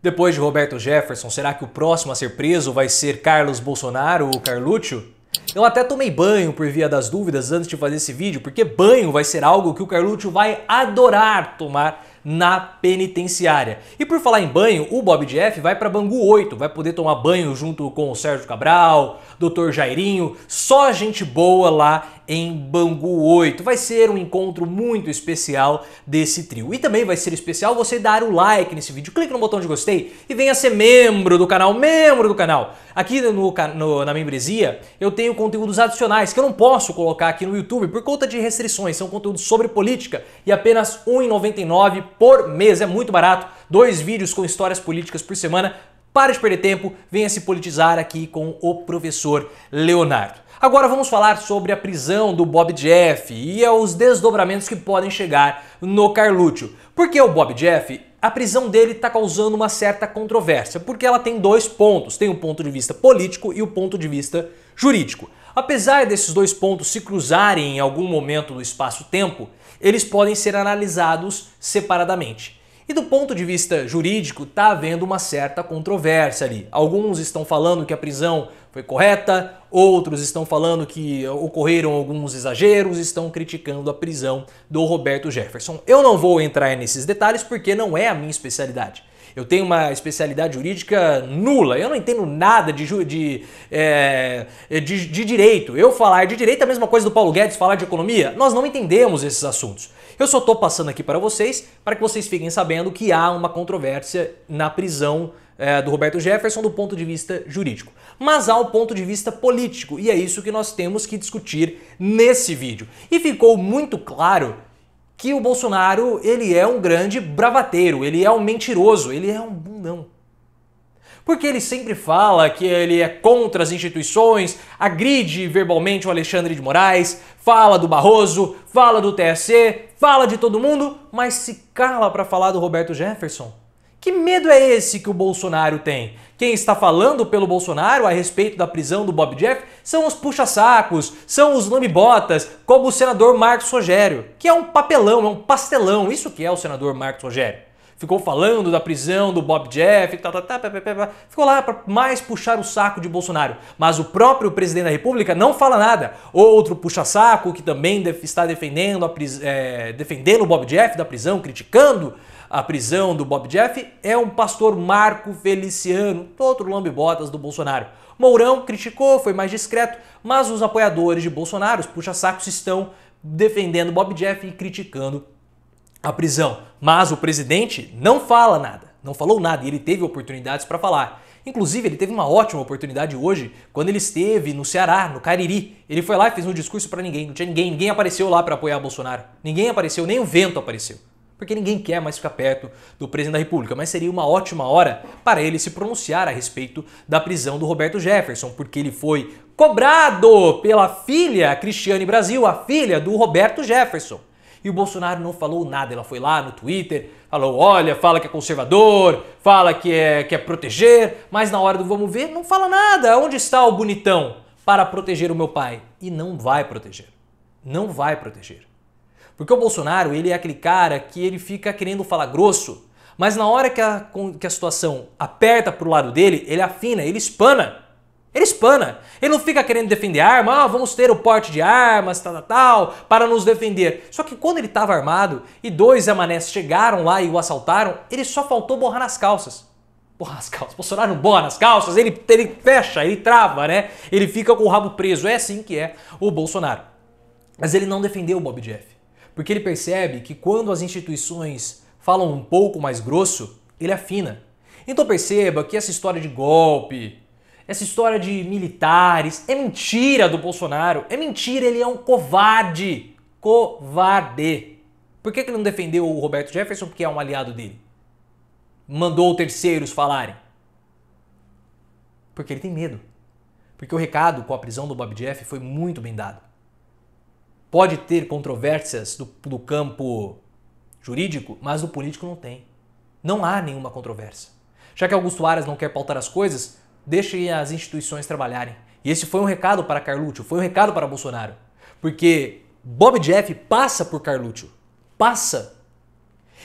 Depois de Roberto Jefferson, será que o próximo a ser preso vai ser Carlos Bolsonaro ou Carluccio? Eu até tomei banho por via das dúvidas antes de fazer esse vídeo, porque banho vai ser algo que o Carluccio vai adorar tomar na penitenciária. E por falar em banho, o Bob Jeff vai para Bangu 8, vai poder tomar banho junto com o Sérgio Cabral, Dr. Jairinho, só gente boa lá em Bangu 8. Vai ser um encontro muito especial desse trio. E também vai ser especial você dar o like nesse vídeo. Clique no botão de gostei e venha ser membro do canal, membro do canal. Aqui no, no, na membresia eu tenho conteúdos adicionais que eu não posso colocar aqui no YouTube por conta de restrições. São conteúdos sobre política e apenas R$1,99 por mês. É muito barato. Dois vídeos com histórias políticas por semana. Para de perder tempo, venha se politizar aqui com o professor Leonardo. Agora vamos falar sobre a prisão do Bob Jeff e os desdobramentos que podem chegar no Carluccio. Porque o Bob Jeff, a prisão dele está causando uma certa controvérsia, porque ela tem dois pontos, tem o um ponto de vista político e o um ponto de vista jurídico. Apesar desses dois pontos se cruzarem em algum momento do espaço-tempo, eles podem ser analisados separadamente. E do ponto de vista jurídico, está havendo uma certa controvérsia ali. Alguns estão falando que a prisão foi correta, outros estão falando que ocorreram alguns exageros, estão criticando a prisão do Roberto Jefferson. Eu não vou entrar nesses detalhes porque não é a minha especialidade. Eu tenho uma especialidade jurídica nula, eu não entendo nada de, de, é, de, de direito. Eu falar de direito é a mesma coisa do Paulo Guedes falar de economia. Nós não entendemos esses assuntos. Eu só estou passando aqui para vocês para que vocês fiquem sabendo que há uma controvérsia na prisão é, do Roberto Jefferson do ponto de vista jurídico, mas há o um ponto de vista político e é isso que nós temos que discutir nesse vídeo. E ficou muito claro que o Bolsonaro ele é um grande bravateiro, ele é um mentiroso, ele é um bundão porque ele sempre fala que ele é contra as instituições, agride verbalmente o Alexandre de Moraes, fala do Barroso, fala do TSE, fala de todo mundo, mas se cala para falar do Roberto Jefferson. Que medo é esse que o Bolsonaro tem? Quem está falando pelo Bolsonaro a respeito da prisão do Bob Jeff são os puxa-sacos, são os lambibotas, como o senador Marcos Rogério, que é um papelão, é um pastelão, isso que é o senador Marcos Rogério ficou falando da prisão do Bob Jeff, tá, tá, tá, ficou lá para mais puxar o saco de Bolsonaro. Mas o próprio presidente da República não fala nada. Outro puxa-saco que também está defendendo, pris, é, defendendo o Bob Jeff da prisão, criticando a prisão do Bob Jeff, é um pastor Marco Feliciano, outro lambe-botas do Bolsonaro. Mourão criticou, foi mais discreto, mas os apoiadores de Bolsonaro, os puxa-sacos, estão defendendo Bob Jeff e criticando a prisão. Mas o presidente não fala nada, não falou nada e ele teve oportunidades para falar. Inclusive, ele teve uma ótima oportunidade hoje quando ele esteve no Ceará, no Cariri. Ele foi lá e fez um discurso para ninguém, não tinha ninguém, ninguém apareceu lá para apoiar Bolsonaro. Ninguém apareceu, nem o vento apareceu. Porque ninguém quer mais ficar perto do presidente da República, mas seria uma ótima hora para ele se pronunciar a respeito da prisão do Roberto Jefferson, porque ele foi cobrado pela filha Cristiane Brasil, a filha do Roberto Jefferson. E o Bolsonaro não falou nada. Ela foi lá no Twitter, falou: olha, fala que é conservador, fala que é, que é proteger, mas na hora do vamos ver, não fala nada. Onde está o bonitão para proteger o meu pai? E não vai proteger. Não vai proteger. Porque o Bolsonaro, ele é aquele cara que ele fica querendo falar grosso, mas na hora que a, que a situação aperta para o lado dele, ele afina, ele espana. Ele espana. Ele não fica querendo defender arma, ah, vamos ter o porte de armas, tal, tal, tal, para nos defender. Só que quando ele estava armado e dois amanés chegaram lá e o assaltaram, ele só faltou borrar nas calças. Borrar nas calças. Bolsonaro não borra nas calças, ele, ele fecha, ele trava, né? Ele fica com o rabo preso. É assim que é o Bolsonaro. Mas ele não defendeu o Bob Jeff. Porque ele percebe que quando as instituições falam um pouco mais grosso, ele afina. Então perceba que essa história de golpe, essa história de militares é mentira do Bolsonaro. É mentira, ele é um covarde. Covarde. Por que, que ele não defendeu o Roberto Jefferson? Porque é um aliado dele. Mandou terceiros falarem. Porque ele tem medo. Porque o recado com a prisão do Bob Jeff foi muito bem dado. Pode ter controvérsias do, do campo jurídico, mas o político não tem. Não há nenhuma controvérsia. Já que Augusto Aras não quer pautar as coisas, Deixe as instituições trabalharem. E esse foi um recado para Carluccio, foi um recado para Bolsonaro. Porque Bob Jeff passa por Carluccio. Passa.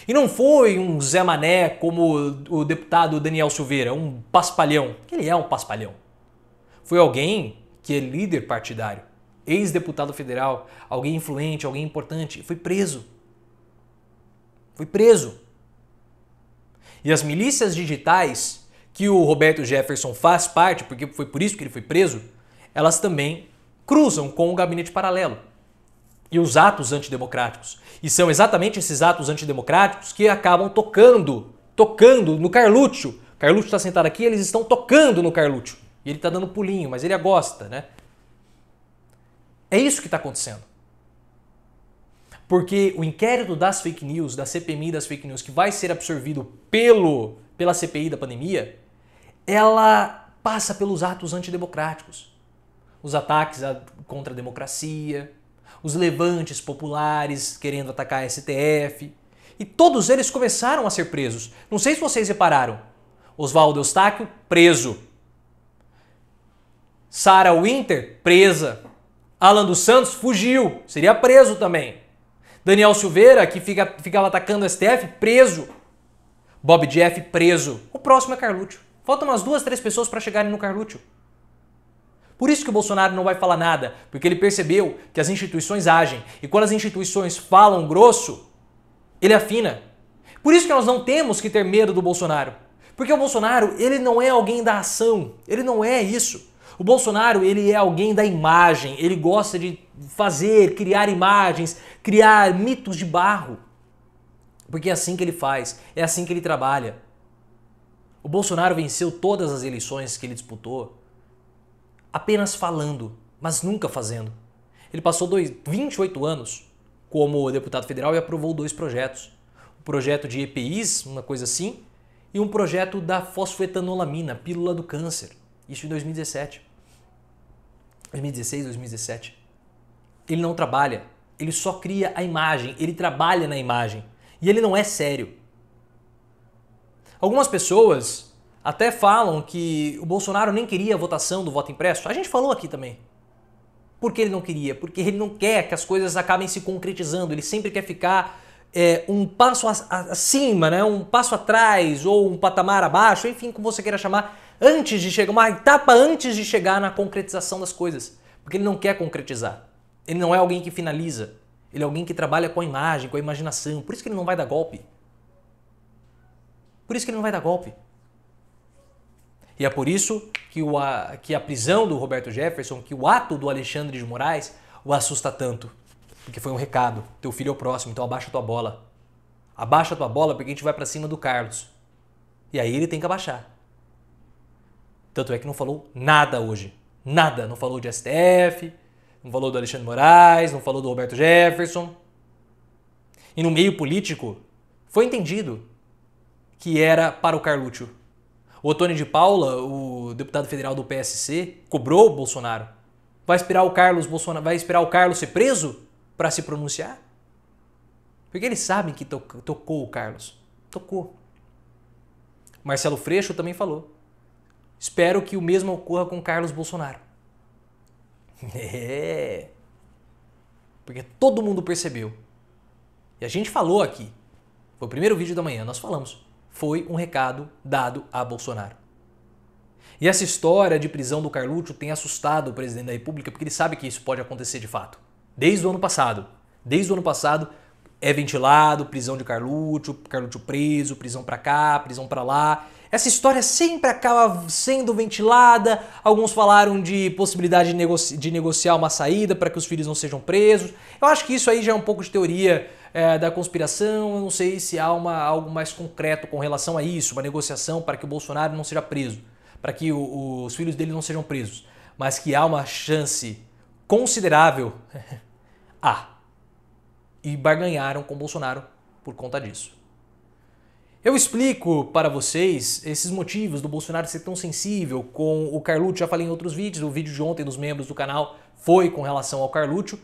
E não foi um Zé Mané como o deputado Daniel Silveira, um paspalhão. Ele é um paspalhão. Foi alguém que é líder partidário, ex-deputado federal, alguém influente, alguém importante. Foi preso. Foi preso. E as milícias digitais que o Roberto Jefferson faz parte, porque foi por isso que ele foi preso, elas também cruzam com o gabinete paralelo e os atos antidemocráticos. E são exatamente esses atos antidemocráticos que acabam tocando, tocando no Carluccio. Carluccio está sentado aqui, eles estão tocando no Carluccio. E ele está dando pulinho, mas ele gosta, né? É isso que está acontecendo. Porque o inquérito das fake news, da CPMI das fake news, que vai ser absorvido pelo pela CPI da pandemia, ela passa pelos atos antidemocráticos. Os ataques contra a democracia, os levantes populares querendo atacar a STF. E todos eles começaram a ser presos. Não sei se vocês repararam. Oswaldo Eustáquio, preso. Sarah Winter, presa. Alan dos Santos fugiu, seria preso também. Daniel Silveira, que fica, ficava atacando o STF, preso. Bob Jeff preso. O próximo é Carluccio. Faltam umas duas, três pessoas para chegarem no Carluccio. Por isso que o Bolsonaro não vai falar nada, porque ele percebeu que as instituições agem. E quando as instituições falam grosso, ele afina. Por isso que nós não temos que ter medo do Bolsonaro. Porque o Bolsonaro, ele não é alguém da ação, ele não é isso. O Bolsonaro, ele é alguém da imagem, ele gosta de fazer, criar imagens, criar mitos de barro. Porque é assim que ele faz, é assim que ele trabalha. O Bolsonaro venceu todas as eleições que ele disputou apenas falando, mas nunca fazendo. Ele passou dois, 28 anos como deputado federal e aprovou dois projetos. Um projeto de EPIs, uma coisa assim, e um projeto da fosfetanolamina, pílula do câncer. Isso em 2017. 2016, 2017. Ele não trabalha, ele só cria a imagem, ele trabalha na imagem. E ele não é sério. Algumas pessoas até falam que o Bolsonaro nem queria a votação do voto impresso. A gente falou aqui também. Por que ele não queria? Porque ele não quer que as coisas acabem se concretizando. Ele sempre quer ficar é, um passo acima, né? um passo atrás ou um patamar abaixo, enfim, como você queira chamar, antes de chegar, uma etapa antes de chegar na concretização das coisas. Porque ele não quer concretizar. Ele não é alguém que finaliza. Ele é alguém que trabalha com a imagem, com a imaginação. Por isso que ele não vai dar golpe. Por isso que ele não vai dar golpe. E é por isso que, o, a, que a prisão do Roberto Jefferson, que o ato do Alexandre de Moraes o assusta tanto. Porque foi um recado. Teu filho é o próximo, então abaixa tua bola. Abaixa tua bola porque a gente vai para cima do Carlos. E aí ele tem que abaixar. Tanto é que não falou nada hoje. Nada. Não falou de STF, não falou do Alexandre Moraes, não falou do Roberto Jefferson. E no meio político, foi entendido que era para o Carlúcio. O Otônio de Paula, o deputado federal do PSC, cobrou o Bolsonaro. Vai esperar o Carlos Bolsonaro, vai esperar o Carlos ser preso para se pronunciar? Porque eles sabem que tocou, tocou o Carlos. Tocou. Marcelo Freixo também falou. Espero que o mesmo ocorra com Carlos Bolsonaro. É. Porque todo mundo percebeu. E a gente falou aqui. Foi o primeiro vídeo da manhã, nós falamos. Foi um recado dado a Bolsonaro. E essa história de prisão do Carluxo tem assustado o presidente da República, porque ele sabe que isso pode acontecer de fato. Desde o ano passado. Desde o ano passado, é ventilado, prisão de Carluccio, Carluccio preso, prisão para cá, prisão para lá. Essa história sempre acaba sendo ventilada. Alguns falaram de possibilidade de, negoci de negociar uma saída para que os filhos não sejam presos. Eu acho que isso aí já é um pouco de teoria é, da conspiração. Eu não sei se há uma, algo mais concreto com relação a isso, uma negociação para que o Bolsonaro não seja preso, para que o, os filhos dele não sejam presos. Mas que há uma chance considerável. há. ah e barganharam com Bolsonaro por conta disso. Eu explico para vocês esses motivos do Bolsonaro ser tão sensível com o Carlucci. Já falei em outros vídeos, o vídeo de ontem dos membros do canal foi com relação ao Carlucci.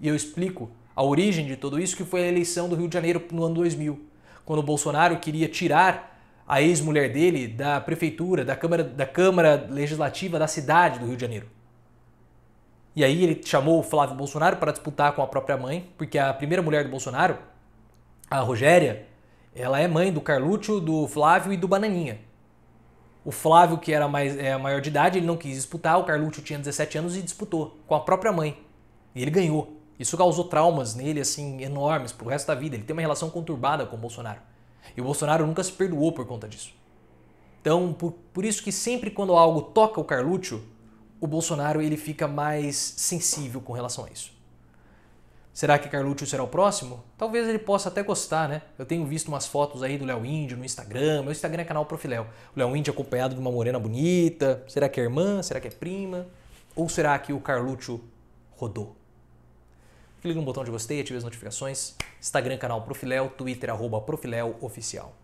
E eu explico a origem de tudo isso, que foi a eleição do Rio de Janeiro no ano 2000, quando o Bolsonaro queria tirar a ex-mulher dele da prefeitura, da Câmara, da Câmara Legislativa da cidade do Rio de Janeiro. E aí ele chamou o Flávio Bolsonaro para disputar com a própria mãe, porque a primeira mulher do Bolsonaro, a Rogéria, ela é mãe do Carlúcio, do Flávio e do Bananinha. O Flávio, que era mais, é, maior de idade, ele não quis disputar, o Carlúcio tinha 17 anos e disputou com a própria mãe. E ele ganhou. Isso causou traumas nele, assim, enormes pro resto da vida. Ele tem uma relação conturbada com o Bolsonaro. E o Bolsonaro nunca se perdoou por conta disso. Então, por, por isso que sempre quando algo toca o Carlúcio, o Bolsonaro ele fica mais sensível com relação a isso. Será que Carlucci será o próximo? Talvez ele possa até gostar, né? Eu tenho visto umas fotos aí do Léo Índio no Instagram. Meu Instagram é canal Profiléo. O Léo Índio é acompanhado de uma morena bonita. Será que é irmã? Será que é prima? Ou será que o Carlucci rodou? Clique no botão de gostei, ative as notificações. Instagram, canal Profiléu. Twitter, arroba Profiléu Oficial.